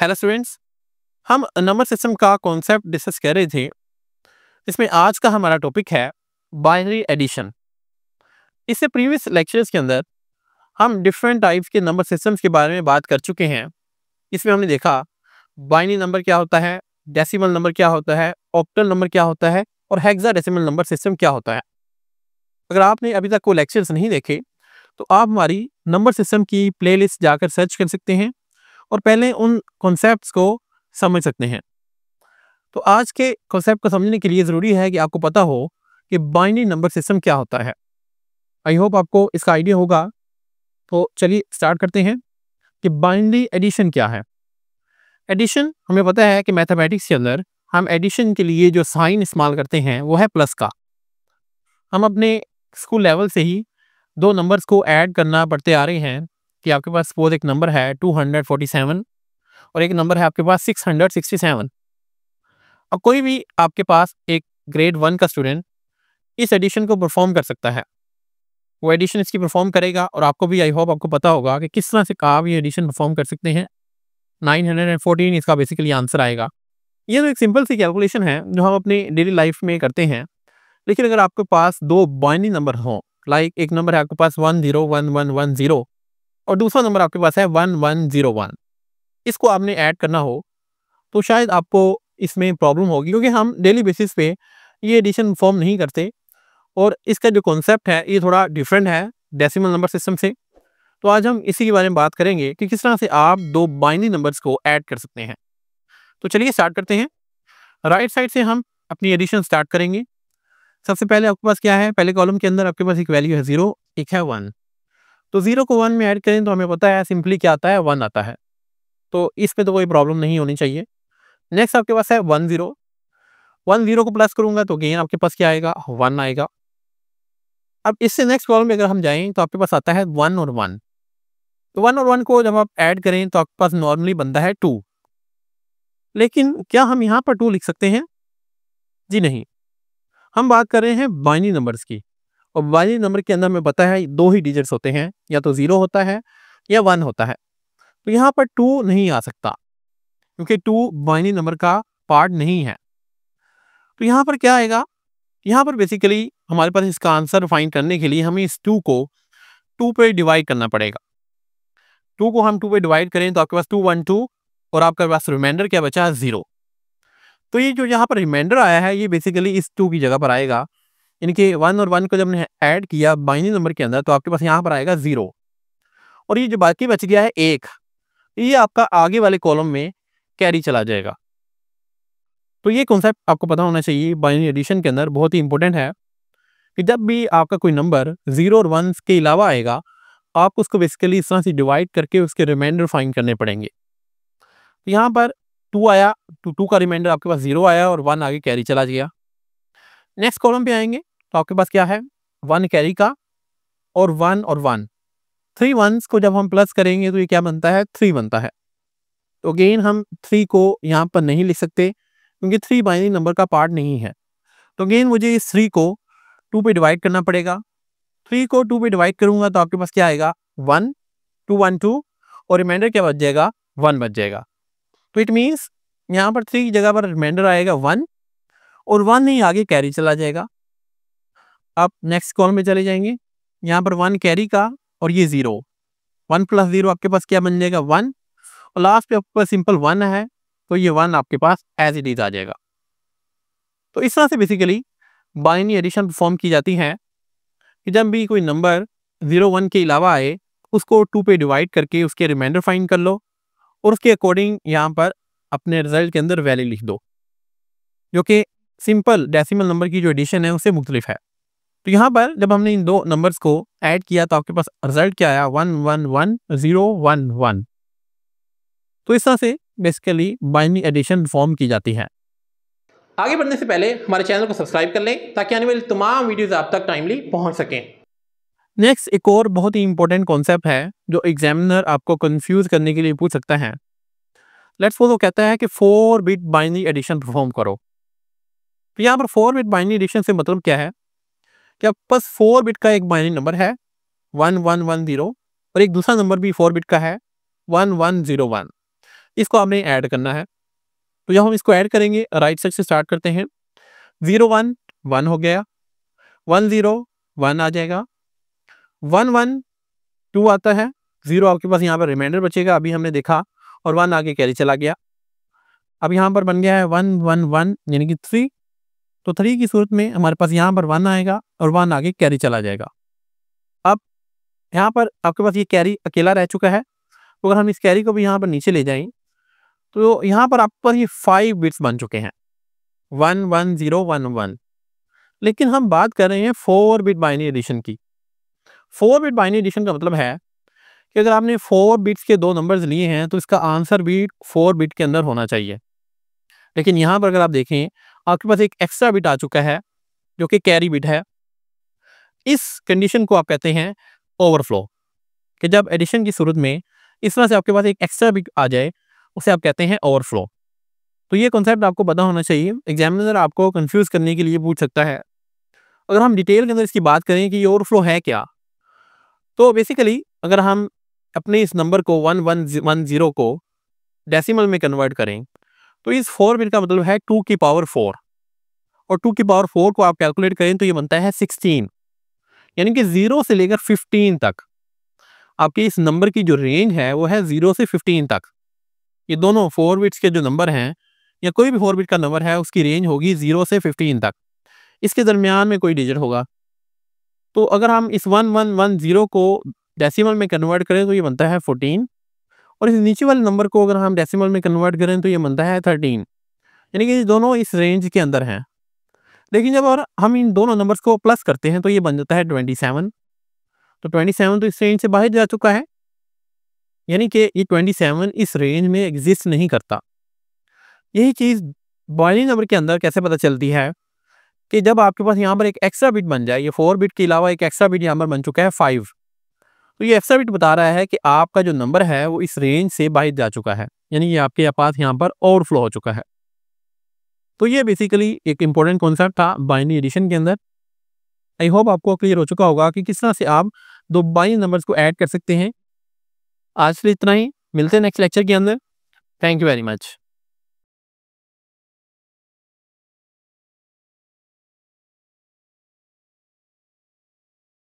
hello students हम number system का concept discuss कर रहे थे इसमें आज का हमारा टॉपिक है बाइनरी एडिशन इससे प्रीवियस लेक्चर्स के अंदर हम डिफरेंट टाइप्स के नंबर सिस्टम्स के बारे में बात कर चुके हैं इसमें हमने देखा बाइनरी नंबर क्या होता है डेसिमल नंबर क्या होता है ऑप्टल नंबर क्या होता है और हेक्सा डेसीमल नंबर सिस्टम क्या होता है अगर आपने अभी तक कोई लेक्चर्स नहीं देखे तो आप हमारी नंबर सिस्टम की प्लेलिस्ट जाकर सर्च कर सकते हैं और पहले उन कॉन्सेप्ट को समझ सकते हैं तो आज के कॉन्सेप्ट को समझने के लिए ज़रूरी है कि आपको पता हो कि बाइनरी नंबर सिस्टम क्या होता है आई होप आपको इसका आइडिया होगा तो चलिए स्टार्ट करते हैं कि बाइनरी एडिशन क्या है एडिशन हमें पता है कि मैथमेटिक्स के अंदर हम एडिशन के लिए जो साइन इस्तेमाल करते हैं वो है प्लस का हम अपने स्कूल लेवल से ही दो नंबर्स को ऐड करना पढ़ते आ रहे हैं कि आपके पास सपोज एक नंबर है 247 और एक नंबर है आपके पास 667 और कोई भी आपके पास एक ग्रेड वन का स्टूडेंट इस एडिशन को परफॉर्म कर सकता है वो एडिशन इसकी परफॉर्म करेगा और आपको भी आई होप आपको पता होगा कि किस तरह से आप ये एडिशन परफॉर्म कर सकते हैं 914 इसका बेसिकली आंसर आएगा ये तो एक सिंपल सी कैलकुलेशन है जो हम अपनी डेली लाइफ में करते हैं लेकिन अगर आपके पास दो बाइनरी नंबर हों लाइक एक नंबर है आपके पास one zero one one one zero और दूसरा नंबर आपके पास है वन वन जीरो वन इसको आपने ऐड करना हो तो शायद आपको इसमें प्रॉब्लम होगी क्योंकि हम डेली बेसिस पे ये एडिशन फॉर्म नहीं करते और इसका जो कॉन्सेप्ट है ये थोड़ा डिफरेंट है डेसिमल नंबर सिस्टम से तो आज हम इसी के बारे में बात करेंगे कि किस तरह से आप दो बाइनरी नंबर्स को ऐड कर सकते हैं तो चलिए स्टार्ट करते हैं राइट right साइड से हम अपनी एडिशन स्टार्ट करेंगे सबसे पहले आपके पास क्या है पहले कॉलम के अंदर आपके पास एक वैल्यू है जीरो एक है वन तो जीरो को वन में ऐड करें तो हमें पता है सिंपली क्या आता है वन आता है तो इसमें तो कोई प्रॉब्लम नहीं होनी चाहिए नेक्स्ट आपके पास है वन जीरो वन जीरो को प्लस करूंगा तो गेन आपके पास क्या आएगा वन आएगा अब इससे नेक्स्ट प्रॉब्लम अगर हम जाएं तो आपके पास आता है वन और वन तो वन और वन को जब आप ऐड करें तो आपके पास नॉर्मली बनता है टू लेकिन क्या हम यहाँ पर टू लिख सकते हैं जी नहीं हम बात कर रहे हैं बाइनरी नंबर्स की और बाइनरी नंबर के अंदर हमें बताया है दो ही डिजिट्स होते हैं या तो जीरो होता है या वन होता है तो यहाँ पर टू नहीं आ सकता क्योंकि टू बाइनरी नंबर का पार्ट नहीं है तो यहाँ पर क्या आएगा यहाँ पर बेसिकली हमारे पास इसका आंसर फाइंड करने के लिए हमें इस टू को टू पे डिवाइड करना पड़ेगा टू को हम टू पे डिवाइड करें तो आपके पास टू वन टू और आपके पास रिमाइंडर क्या बचा है जीरो तो ये जो यहाँ पर रिमाइंडर आया है ये बेसिकली इस टू की जगह पर आएगा यानी कि वन और वन को जब हमने ऐड किया बाइनरी नंबर के अंदर तो आपके पास यहाँ पर आएगा ज़ीरो और ये जो बाकी बच गया है एक ये आपका आगे वाले कॉलम में कैरी चला जाएगा तो ये कॉन्सेप्ट आपको पता होना चाहिए बाइनरी एडिशन के अंदर बहुत ही इंपॉर्टेंट है कि जब भी आपका कोई नंबर ज़ीरो और वन के अलावा आएगा आपको उसको बेसिकली इस तरह से डिवाइड करके उसके रिमाइंडर फाइन करने पड़ेंगे तो यहाँ पर टू आया टू टू का रिमाइंडर आपके पास ज़ीरो आया और वन आगे कैरी चला गया नेक्स्ट कॉलम पे आएंगे तो आपके पास क्या है वन कैरी का और वन और वन थ्री वंस को जब हम प्लस करेंगे तो ये क्या बनता है थ्री बनता है तो अगेन हम थ्री को यहाँ पर नहीं लिख सकते क्योंकि थ्री बाइनरी नंबर का पार्ट नहीं है तो अगेन मुझे इस थ्री को टू पे डिवाइड करना पड़ेगा थ्री को टू पे डिवाइड करूंगा तो आपके पास क्या आएगा वन टू वन टू और रिमाइंडर क्या बच जाएगा वन बच जाएगा तो इट मीन्स यहाँ पर थ्री की जगह पर रिमाइंडर आएगा वन और वन ही आगे कैरी चला जाएगा आप नेक्स्ट कॉल में चले जाएंगे यहाँ पर वन कैरी का और ये ज़ीरो वन प्लस ज़ीरो आपके पास क्या बन जाएगा वन और लास्ट पे आपके पास सिंपल वन है तो ये वन आपके पास एज इट इज आ जाएगा तो इस तरह से बेसिकली बाइनरी एडिशन परफॉर्म की जाती है कि जब भी कोई नंबर ज़ीरो वन के अलावा आए उसको टू पे डिवाइड करके उसके रिमाइंडर फाइंड कर लो और उसके अकॉर्डिंग यहाँ पर अपने रिजल्ट के अंदर वैल्यू लिख दो जो कि सिंपल डेसिमल नंबर की जो एडिशन है उससे मुख्तलिफ है तो यहाँ पर जब हमने इन दो नंबर्स को ऐड किया तो आपके पास रिजल्ट क्या आया one one one zero one one तो इस तरह से बेसिकली बाइनरी एडिशन फॉर्म की जाती है आगे बढ़ने से पहले हमारे चैनल को सब्सक्राइब कर लें ताकि आने वाली तमाम वीडियोस आप तक टाइमली पहुंच सकें नेक्स्ट एक और बहुत ही इंपॉर्टेंट कॉन्सेप्ट है जो एग्जामिनर आपको कंफ्यूज करने के लिए पूछ सकता है लेट्स वो कहता है कि four bit binary addition perform करो तो यहाँ पर फोर बिट बाइनरी एडिशन से मतलब क्या है कि आपके पास फोर बिट का एक बाइनरी नंबर है वन वन वन जीरो और एक दूसरा नंबर भी फोर बिट का है वन वन जीरो वन इसको आपने ऐड करना है तो जब हम इसको ऐड करेंगे राइट साइड से स्टार्ट करते हैं जीरो वन वन हो गया वन जीरो वन आ जाएगा वन वन टू आता है जीरो आपके पास यहाँ पर रिमाइंडर बचेगा अभी हमने देखा और वन आगे कैरी चला गया अब यहाँ पर बन गया है वन वन वन यानी कि थ्री तो थ्री की सूरत में हमारे पास यहाँ पर वन आएगा और वन आगे कैरी चला जाएगा अब यहाँ पर आपके पास ये कैरी अकेला रह चुका है तो अगर हम इस कैरी को भी यहाँ पर नीचे ले जाएं तो यहाँ पर आपके पास ये फाइव बिट्स बन चुके हैं one one zero one one लेकिन हम बात कर रहे हैं फोर बिट बाइनरी एडिशन की फोर बिट बाइनरी एडिशन का मतलब है कि अगर आपने फोर बिट्स के दो नंबर्स लिए हैं तो इसका आंसर भी फोर बिट के अंदर होना चाहिए लेकिन यहाँ पर अगर आप देखें आपके पास एक एक्स्ट्रा बिट आ चुका है जो कि कैरी बिट है इस कंडीशन को आप कहते हैं ओवरफ्लो कि जब एडिशन की सूरत में इस तरह से आपके पास एक एक्स्ट्रा बिट आ जाए उसे आप कहते हैं ओवरफ्लो तो ये कॉन्सेप्ट आपको पता होना चाहिए एग्जामिनर आपको कंफ्यूज करने के लिए पूछ सकता है अगर हम डिटेल के अंदर इसकी बात करें कि ये ओवरफ्लो है क्या तो बेसिकली अगर हम अपने इस नंबर को वन वन वन ज़ीरो को डेसिमल में कन्वर्ट करें तो इस फोर बिट का मतलब है टू की पावर फोर और टू की पावर फोर को आप कैलकुलेट करें तो ये बनता है सिक्सटीन यानी कि जीरो से लेकर फिफ्टीन तक आपके इस नंबर की जो रेंज है वो है जीरो से फिफ्टीन तक ये दोनों फोर बिट्स के जो नंबर हैं या कोई भी फोर बिट का नंबर है उसकी रेंज होगी जीरो से फिफ्टीन तक इसके दरमियान में कोई डिजिट होगा तो अगर हम इस वन वन वन जीरो को डेसिमल में कन्वर्ट करें तो ये बनता है फोर्टीन और इस नीचे वाले नंबर को अगर हम डेसिमल में कन्वर्ट करें तो ये बनता है थर्टीन यानी कि दोनों इस रेंज के अंदर हैं लेकिन जब और हम इन दोनों नंबर्स को प्लस करते हैं तो ये बन जाता है ट्वेंटी सेवन तो ट्वेंटी सेवन तो इस रेंज से बाहर जा चुका है यानी कि ये ट्वेंटी सेवन इस रेंज में एग्जिस्ट नहीं करता यही चीज़ बॉइलिंग नंबर के अंदर कैसे पता चलती है कि जब आपके पास यहाँ पर एक एक्स्ट्रा बिट बन जाए ये फोर बिट के अलावा एक एक्स्ट्रा बिट यहाँ पर बन चुका है फाइव तो ये एफसाविट तो बता रहा है कि आपका जो नंबर है वो इस रेंज से बाहर जा चुका है यानी ये आपके पास यहाँ पर ओवरफ्लो हो चुका है तो ये बेसिकली एक इम्पॉर्टेंट कॉन्सेप्ट था बाइनरी एडिशन के अंदर आई होप आपको क्लियर हो चुका होगा कि किस तरह से आप दो बाइन नंबर्स को ऐड कर सकते हैं आज फिर इतना ही मिलते हैं नेक्स्ट लेक्चर के अंदर थैंक यू वेरी मच